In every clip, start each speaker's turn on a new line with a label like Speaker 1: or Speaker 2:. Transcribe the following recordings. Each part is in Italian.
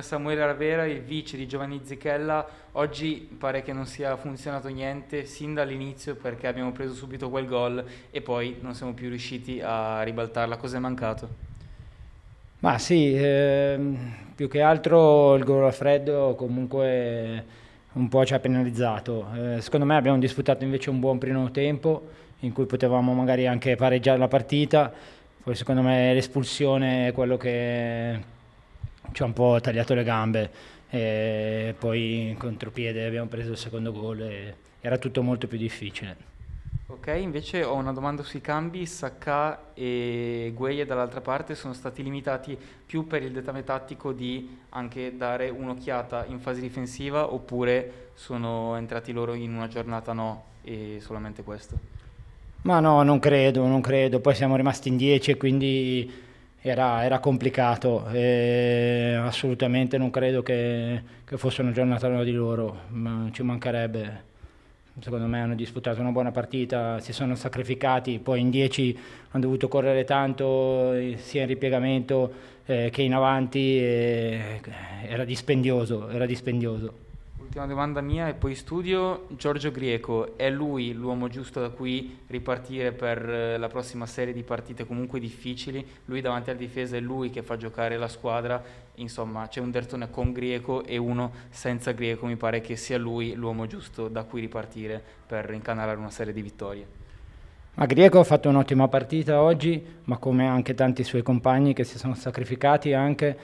Speaker 1: con Samuele Ravera, il vice di Giovanni Zichella. Oggi pare che non sia funzionato niente sin dall'inizio perché abbiamo preso subito quel gol e poi non siamo più riusciti a ribaltarla. Cosa è mancato?
Speaker 2: Ma sì, ehm, più che altro il gol a freddo comunque un po' ci ha penalizzato. Eh, secondo me abbiamo disputato invece un buon primo tempo in cui potevamo magari anche pareggiare la partita. Poi secondo me l'espulsione è quello che ci ha un po' tagliato le gambe. E poi in contropiede abbiamo preso il secondo gol e era tutto molto più difficile.
Speaker 1: Ok, invece ho una domanda sui cambi. Sacca e Gueye dall'altra parte sono stati limitati più per il dettame tattico di anche dare un'occhiata in fase difensiva oppure sono entrati loro in una giornata no e solamente questo?
Speaker 2: Ma no, non credo, non credo. Poi siamo rimasti in 10 quindi era, era complicato e assolutamente non credo che, che fosse una giornata di loro, ma ci mancherebbe. Secondo me hanno disputato una buona partita, si sono sacrificati, poi in 10 hanno dovuto correre tanto eh, sia in ripiegamento eh, che in avanti, eh, era dispendioso, era dispendioso.
Speaker 1: Ultima domanda mia e poi studio. Giorgio Grieco, è lui l'uomo giusto da cui ripartire per eh, la prossima serie di partite comunque difficili? Lui davanti alla difesa è lui che fa giocare la squadra. Insomma, c'è un Dertone con Grieco e uno senza Grieco. Mi pare che sia lui l'uomo giusto da cui ripartire per incanalare una serie di vittorie.
Speaker 2: Ma Grieco ha fatto un'ottima partita oggi, ma come anche tanti suoi compagni che si sono sacrificati anche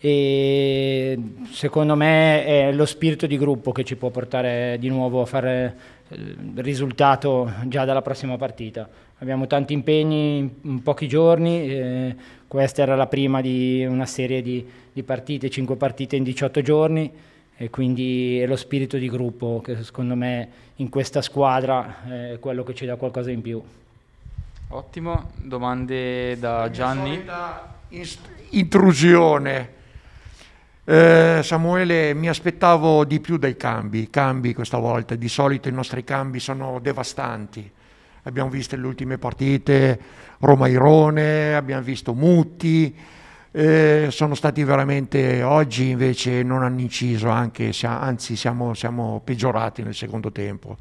Speaker 2: e secondo me è lo spirito di gruppo che ci può portare di nuovo a fare il eh, risultato già dalla prossima partita. Abbiamo tanti impegni in pochi giorni, eh, questa era la prima di una serie di, di partite, 5 partite in 18 giorni e quindi è lo spirito di gruppo che secondo me in questa squadra è quello che ci dà qualcosa in più.
Speaker 1: Ottimo, domande da
Speaker 3: Gianni. Intrusione eh, Samuele, mi aspettavo di più dai cambi, cambi questa volta, di solito i nostri cambi sono devastanti. Abbiamo visto le ultime partite Romairone, abbiamo visto Mutti, eh, sono stati veramente oggi invece non hanno inciso, anche, anzi siamo, siamo peggiorati nel secondo tempo,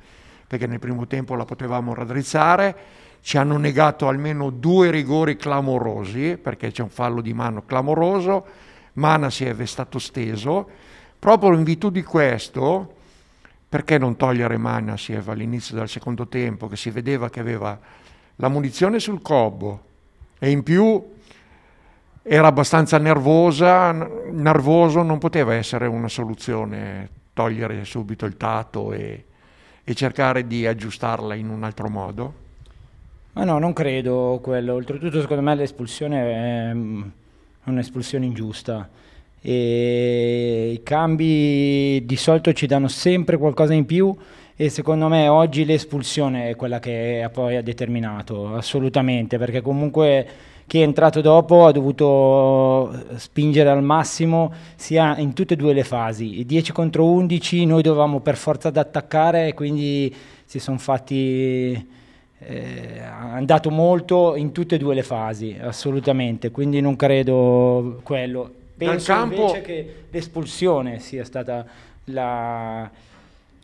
Speaker 3: perché nel primo tempo la potevamo raddrizzare, ci hanno negato almeno due rigori clamorosi, perché c'è un fallo di mano clamoroso Manasev è stato steso, proprio in virtù di questo, perché non togliere Manasev all'inizio del secondo tempo, che si vedeva che aveva la munizione sul cobbo e in più era abbastanza nervosa, nervoso, non poteva essere una soluzione togliere subito il tatto e, e cercare di aggiustarla in un altro modo?
Speaker 2: Ma ah, no, non credo quello. Oltretutto, secondo me l'espulsione... È mm, un'espulsione ingiusta. E I cambi di solito ci danno sempre qualcosa in più e secondo me oggi l'espulsione è quella che ha poi ha determinato, assolutamente, perché comunque chi è entrato dopo ha dovuto spingere al massimo sia in tutte e due le fasi. 10 contro 11 noi dovevamo per forza ad attaccare e quindi si sono fatti eh, andato molto in tutte e due le fasi, assolutamente, quindi non credo quello.
Speaker 3: Penso campo...
Speaker 2: che l'espulsione sia stata la,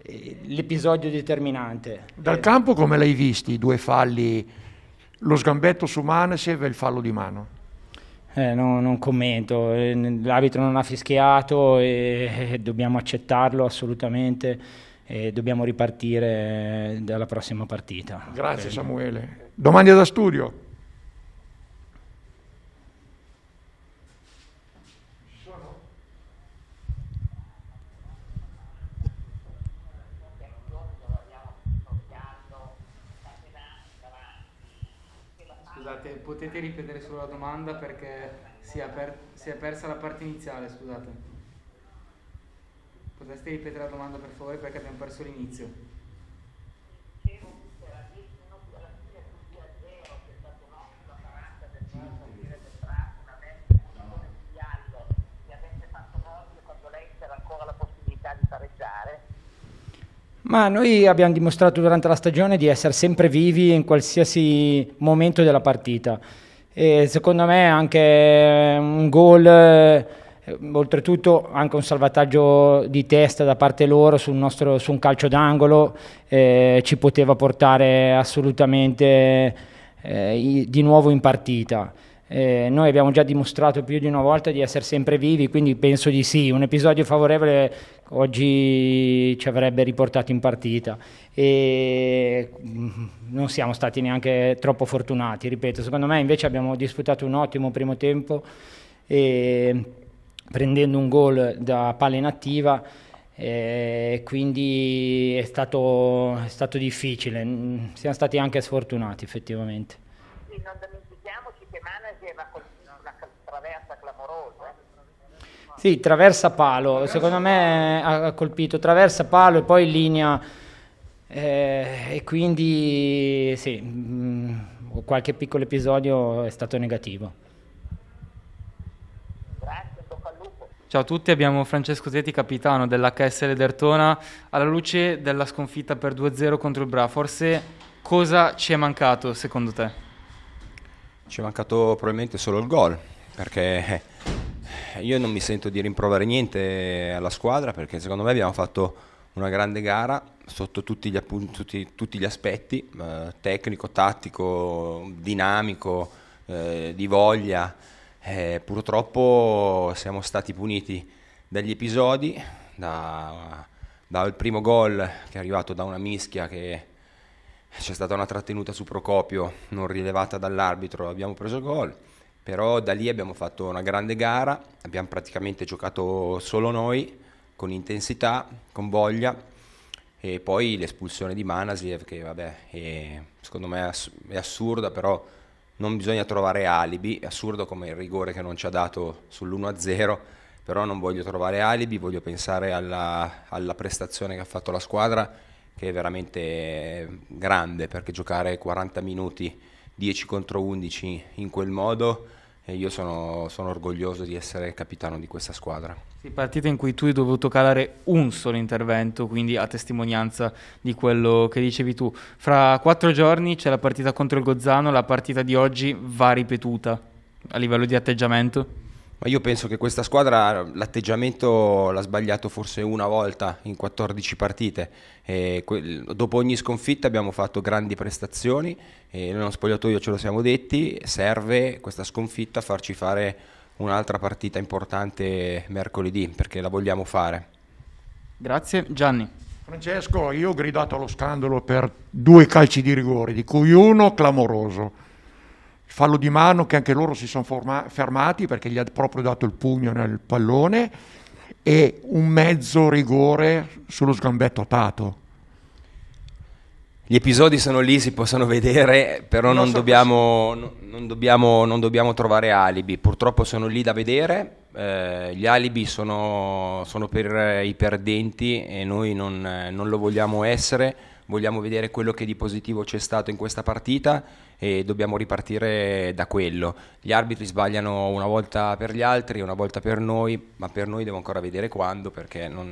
Speaker 2: eh, l'episodio determinante.
Speaker 3: Dal eh. campo come l'hai visti i due falli, lo sgambetto su Manesev e il fallo di mano? Eh, no, non commento, eh, l'arbitro non ha fischiato
Speaker 2: e dobbiamo accettarlo assolutamente e dobbiamo ripartire dalla prossima partita. Grazie okay.
Speaker 3: Samuele. Domande da studio.
Speaker 1: Scusate, potete ripetere solo la domanda perché si è, per- si è persa la parte iniziale, scusate. Potresti ripetere la domanda per favore perché abbiamo perso l'inizio.
Speaker 2: Ma noi abbiamo dimostrato durante la stagione di essere sempre vivi in qualsiasi momento della partita. E secondo me anche un gol eh, oltretutto anche un salvataggio di testa da parte loro su un, calcio d'angolo eh, ci poteva portare assolutamente eh, di nuovo in partita. Eh, noi abbiamo già dimostrato più di una volta di essere sempre vivi, quindi penso di sì. Un episodio favorevole oggi ci avrebbe riportato in partita e mm, non siamo stati neanche troppo fortunati, ripeto. Secondo me invece abbiamo disputato un ottimo primo tempo e prendendo un gol da palla inattiva, eh, quindi è stato, è stato, difficile, mm, siamo stati anche sfortunati effettivamente. Sì, non
Speaker 1: dimentichiamoci che Manager
Speaker 4: ha una traversa
Speaker 2: clamorosa. Eh. Sì, traversa palo, secondo me ha colpito traversa palo e poi linea eh, e quindi sì, mh, mm, qualche piccolo episodio è stato negativo. Ciao a tutti, abbiamo Francesco
Speaker 1: Teti, capitano dell'HSL Dertona, alla luce della sconfitta per 2-0 contro il Bra. Forse cosa ci è mancato secondo te?
Speaker 4: Ci è mancato probabilmente solo il gol, perché io non mi sento di rimproverare niente alla squadra, perché secondo me abbiamo fatto una grande gara sotto tutti gli, appunti, tutti, tutti gli aspetti, eh, tecnico, tattico, dinamico, eh, di voglia. Eh, purtroppo siamo stati puniti dagli episodi, da, dal primo gol che è arrivato da una mischia che c'è stata una trattenuta su Procopio non rilevata dall'arbitro, abbiamo preso il gol, però da lì abbiamo fatto una grande gara, abbiamo praticamente giocato solo noi, con intensità, con voglia e poi l'espulsione di Manasiev che vabbè, è, secondo me è assurda, però non bisogna trovare alibi, è assurdo come il rigore che non ci ha dato sull'1-0, però non voglio trovare alibi, voglio pensare alla, alla prestazione che ha fatto la squadra, che è veramente grande, perché giocare 40 minuti 10 contro 11 in quel modo e io sono, sono, orgoglioso di essere capitano di questa squadra.
Speaker 1: Sì, partita in cui tu hai dovuto calare un solo intervento, quindi a testimonianza di quello che dicevi tu. Fra quattro giorni c'è la partita contro il Gozzano, la partita di oggi va ripetuta
Speaker 4: a livello di atteggiamento? Ma io penso che questa squadra l'atteggiamento l'ha sbagliato forse una volta in 14 partite. Que- dopo ogni sconfitta abbiamo fatto grandi prestazioni, e nello spogliatoio ce lo siamo detti, serve questa sconfitta a farci fare un'altra partita importante mercoledì perché la vogliamo fare. Grazie Gianni.
Speaker 3: Francesco, io ho gridato allo scandalo per due calci di rigore, di cui uno clamoroso fallo di mano che anche loro si sono fermati perché gli ha proprio dato il pugno nel pallone e un mezzo rigore sullo sgambetto Tato.
Speaker 4: Gli episodi sono lì, si possono vedere, però non, non, so dobbiamo, non, non dobbiamo, trovare alibi. Purtroppo sono lì da vedere, eh, gli alibi sono, sono, per i perdenti e noi non lo vogliamo essere vogliamo vedere quello che di positivo c'è stato in questa partita e dobbiamo ripartire da quello. Gli arbitri sbagliano una volta per gli altri, una volta per noi, ma per noi devo ancora vedere quando perché non...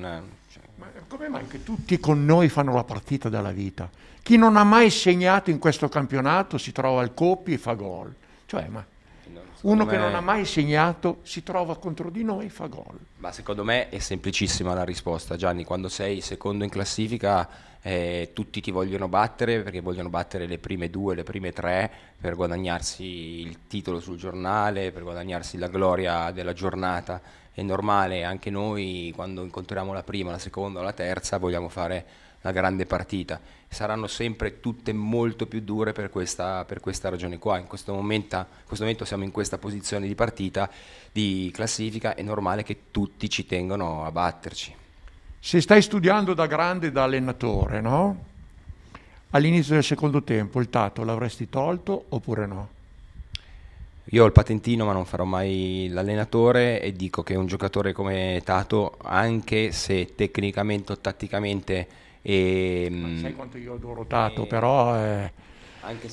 Speaker 4: Cioè...
Speaker 3: Ma come mai che tutti con noi fanno la partita della vita? Chi non ha mai segnato in questo campionato si trova al coppi e fa gol. Cioè, ma uno me... che non ha mai segnato si trova contro di noi e fa gol.
Speaker 4: Ma secondo me è semplicissima la risposta, Gianni. Quando sei secondo in classifica, eh, tutti ti vogliono battere perché vogliono battere le prime due, le prime tre per guadagnarsi il titolo sul giornale, per guadagnarsi la gloria della giornata. È normale, anche noi quando incontriamo la prima, la seconda, la terza, vogliamo fare la grande partita. Saranno sempre tutte molto più dure per questa, per questa ragione qua. In questo, momento, in questo, momento, siamo in questa posizione di partita, di classifica, è normale che tutti ci tengano a
Speaker 3: batterci. Se stai studiando da grande, da allenatore, no? All'inizio del secondo tempo il tatto l'avresti tolto oppure no? Io ho il
Speaker 4: patentino ma non farò mai l'allenatore e dico che un giocatore come Tato, anche se tecnicamente o tatticamente e, ehm, Ma sai quanto io ho rotato,
Speaker 3: e... però... Eh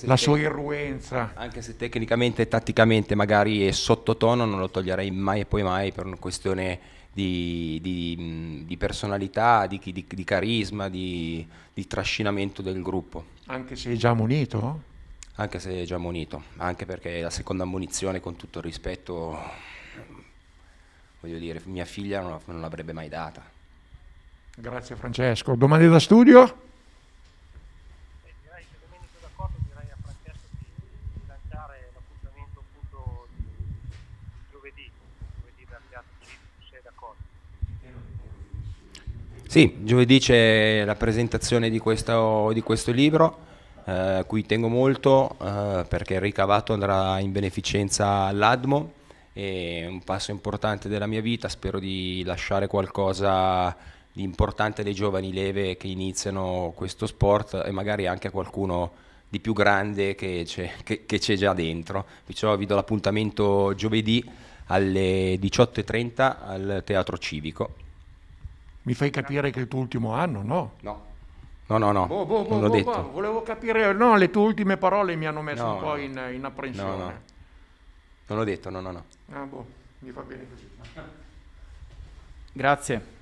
Speaker 3: la sua irruenza. Anche se
Speaker 4: tecnicamente e tatticamente magari è sottotono, non lo toglierei mai e poi mai per una questione di, di, di personalità, di, di carisma, di, trascinamento del gruppo.
Speaker 3: Anche se è già munito?
Speaker 4: Anche se è già munito, anche perché la seconda munizione, con tutto il rispetto, voglio dire, mia figlia non, non l'avrebbe mai data
Speaker 3: Grazie Francesco. Domande da studio?
Speaker 4: Sì, giovedì c'è la presentazione di questo, di questo libro, eh, cui tengo molto eh, perché il ricavato andrà in beneficenza all'ADMO, è un passo importante della mia vita, spero di lasciare qualcosa l'importante dei giovani leve che iniziano questo sport e magari anche a qualcuno di più grande che c'è, che, che c'è già dentro. Perciò vi do l'appuntamento giovedì alle 18.30 al Teatro Civico.
Speaker 3: Mi fai capire che è il tuo ultimo anno, no? No. No, no, no, boh, boh, boh, l'ho boh, detto. Boh, volevo capire, no, le tue ultime parole mi hanno messo no, un po' in, in, apprensione. No, no.
Speaker 4: Non l'ho detto, no, no, no.
Speaker 3: Ah, boh, mi fa bene così.
Speaker 4: Grazie.